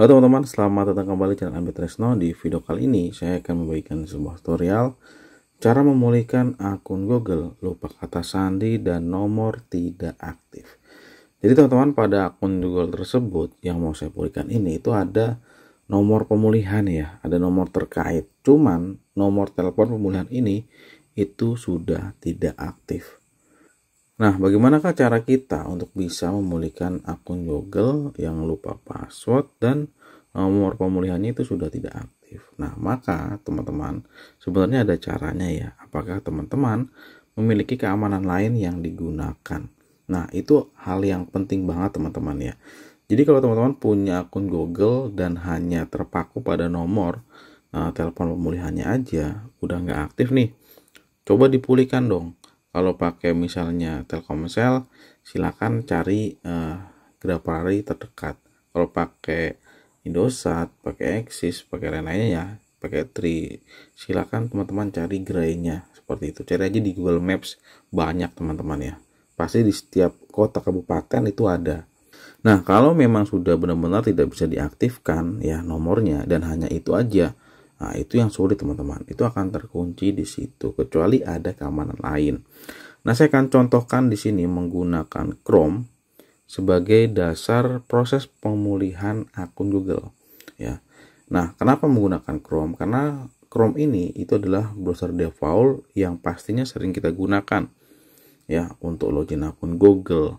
Halo teman-teman, selamat datang kembali channel Ambit resno Di video kali ini saya akan memberikan sebuah tutorial cara memulihkan akun Google lupa kata sandi dan nomor tidak aktif. Jadi teman-teman pada akun Google tersebut yang mau saya pulihkan ini itu ada nomor pemulihan ya, ada nomor terkait. Cuman nomor telepon pemulihan ini itu sudah tidak aktif. Nah, bagaimanakah cara kita untuk bisa memulihkan akun Google yang lupa password dan eh, nomor pemulihannya itu sudah tidak aktif? Nah, maka teman-teman, sebenarnya ada caranya ya. Apakah teman-teman memiliki keamanan lain yang digunakan? Nah, itu hal yang penting banget teman-teman ya. Jadi kalau teman-teman punya akun Google dan hanya terpaku pada nomor uh, telepon pemulihannya aja, udah nggak aktif nih. Coba dipulihkan dong kalau pakai misalnya Telkomsel silakan cari uh, terdekat kalau pakai Indosat pakai Axis pakai lain-lainnya ya pakai Tri silakan teman-teman cari gerainya seperti itu cari aja di Google Maps banyak teman-teman ya pasti di setiap kota kabupaten itu ada nah kalau memang sudah benar-benar tidak bisa diaktifkan ya nomornya dan hanya itu aja Nah, itu yang sulit teman-teman. Itu akan terkunci di situ kecuali ada keamanan lain. Nah, saya akan contohkan di sini menggunakan Chrome sebagai dasar proses pemulihan akun Google, ya. Nah, kenapa menggunakan Chrome? Karena Chrome ini itu adalah browser default yang pastinya sering kita gunakan ya untuk login akun Google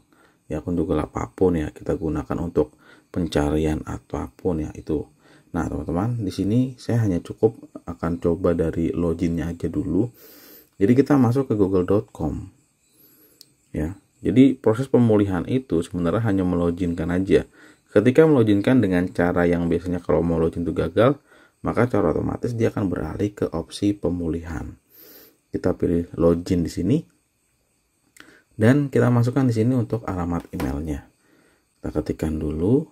ya akun Google apapun ya kita gunakan untuk pencarian apapun ya itu Nah, teman-teman, di sini saya hanya cukup akan coba dari loginnya aja dulu. Jadi kita masuk ke google.com. Ya. Jadi proses pemulihan itu sebenarnya hanya meloginkan aja. Ketika meloginkan dengan cara yang biasanya kalau mau login itu gagal, maka cara otomatis dia akan beralih ke opsi pemulihan. Kita pilih login di sini. Dan kita masukkan di sini untuk alamat emailnya. Kita ketikkan dulu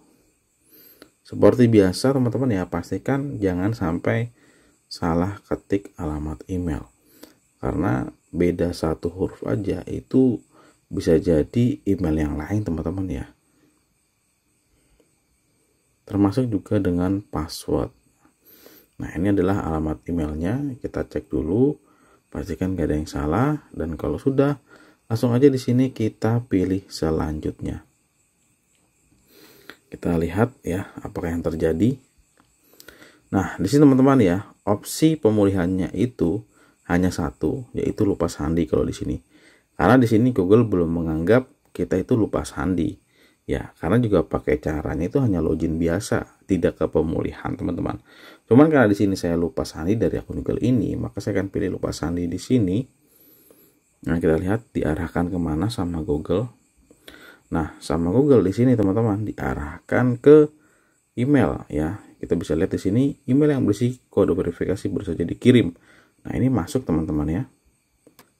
seperti biasa teman-teman ya pastikan jangan sampai salah ketik alamat email. Karena beda satu huruf aja itu bisa jadi email yang lain teman-teman ya. Termasuk juga dengan password. Nah ini adalah alamat emailnya. Kita cek dulu. Pastikan gak ada yang salah. Dan kalau sudah langsung aja di sini kita pilih selanjutnya kita lihat ya apakah yang terjadi nah di sini teman-teman ya opsi pemulihannya itu hanya satu yaitu lupa sandi kalau di sini karena di sini Google belum menganggap kita itu lupa sandi ya karena juga pakai caranya itu hanya login biasa tidak ke pemulihan teman-teman cuman karena di sini saya lupa sandi dari akun Google ini maka saya akan pilih lupa sandi di sini nah kita lihat diarahkan kemana sama Google Nah, sama Google di sini teman-teman diarahkan ke email ya. Kita bisa lihat di sini email yang berisi kode verifikasi baru saja dikirim. Nah, ini masuk teman-teman ya.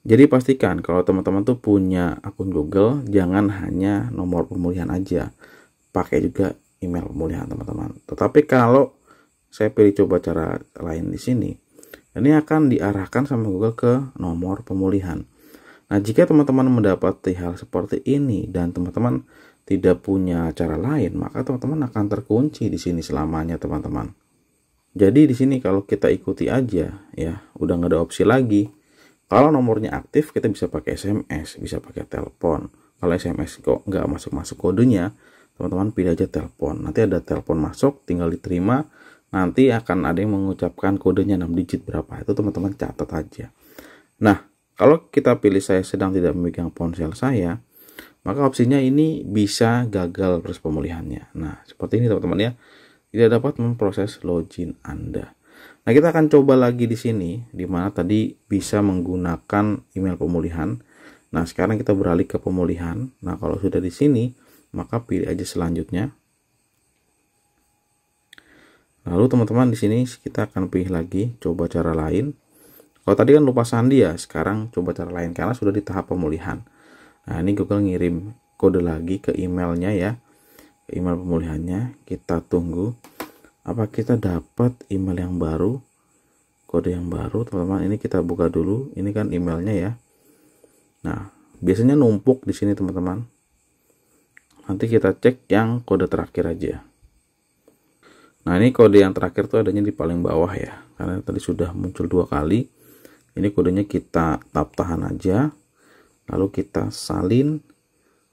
Jadi pastikan kalau teman-teman tuh punya akun Google, jangan hanya nomor pemulihan aja. Pakai juga email pemulihan teman-teman. Tetapi kalau saya pilih coba cara lain di sini, ini akan diarahkan sama Google ke nomor pemulihan. Nah, jika teman-teman mendapati hal seperti ini dan teman-teman tidak punya cara lain, maka teman-teman akan terkunci di sini selamanya, teman-teman. Jadi di sini kalau kita ikuti aja, ya, udah nggak ada opsi lagi. Kalau nomornya aktif, kita bisa pakai SMS, bisa pakai telepon. Kalau SMS kok nggak masuk-masuk kodenya, teman-teman pilih aja telepon. Nanti ada telepon masuk, tinggal diterima. Nanti akan ada yang mengucapkan kodenya 6 digit berapa. Itu teman-teman catat aja. Nah, kalau kita pilih saya sedang tidak memegang ponsel saya, maka opsinya ini bisa gagal proses pemulihannya. Nah, seperti ini teman-teman ya. Tidak dapat memproses login Anda. Nah, kita akan coba lagi di sini di mana tadi bisa menggunakan email pemulihan. Nah, sekarang kita beralih ke pemulihan. Nah, kalau sudah di sini, maka pilih aja selanjutnya. Lalu teman-teman di sini kita akan pilih lagi coba cara lain. Kalau tadi kan lupa sandi ya, sekarang coba cara lain karena sudah di tahap pemulihan. Nah, ini Google ngirim kode lagi ke emailnya ya. Ke email pemulihannya, kita tunggu apa kita dapat email yang baru kode yang baru teman-teman ini kita buka dulu ini kan emailnya ya nah biasanya numpuk di sini teman-teman nanti kita cek yang kode terakhir aja nah ini kode yang terakhir tuh adanya di paling bawah ya karena tadi sudah muncul dua kali ini kodenya kita tap tahan aja lalu kita salin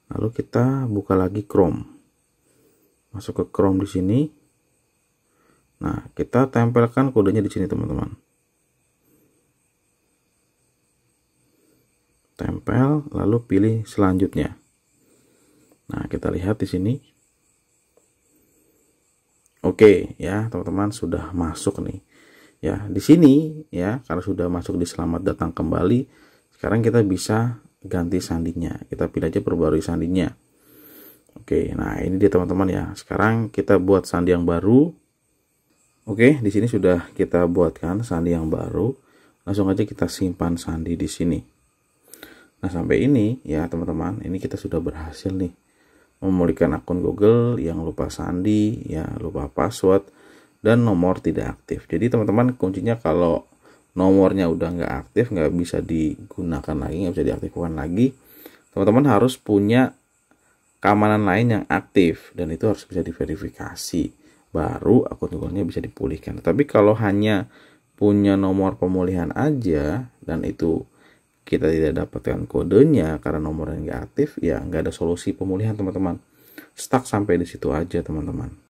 lalu kita buka lagi Chrome masuk ke Chrome di sini nah kita tempelkan kodenya di sini teman-teman tempel lalu pilih selanjutnya nah kita lihat di sini oke ya teman-teman sudah masuk nih ya di sini ya karena sudah masuk di selamat datang kembali sekarang kita bisa ganti sandinya kita pilih aja perbarui sandinya oke nah ini dia teman-teman ya sekarang kita buat sandi yang baru oke di sini sudah kita buatkan sandi yang baru langsung aja kita simpan sandi di sini nah sampai ini ya teman-teman ini kita sudah berhasil nih memulihkan akun Google yang lupa sandi ya lupa password dan nomor tidak aktif jadi teman-teman kuncinya kalau nomornya udah nggak aktif nggak bisa digunakan lagi nggak bisa diaktifkan lagi teman-teman harus punya keamanan lain yang aktif dan itu harus bisa diverifikasi baru akun Google-nya bisa dipulihkan tapi kalau hanya punya nomor pemulihan aja dan itu kita tidak dapatkan kodenya karena nomornya nggak aktif ya nggak ada solusi pemulihan teman-teman stuck sampai di situ aja teman-teman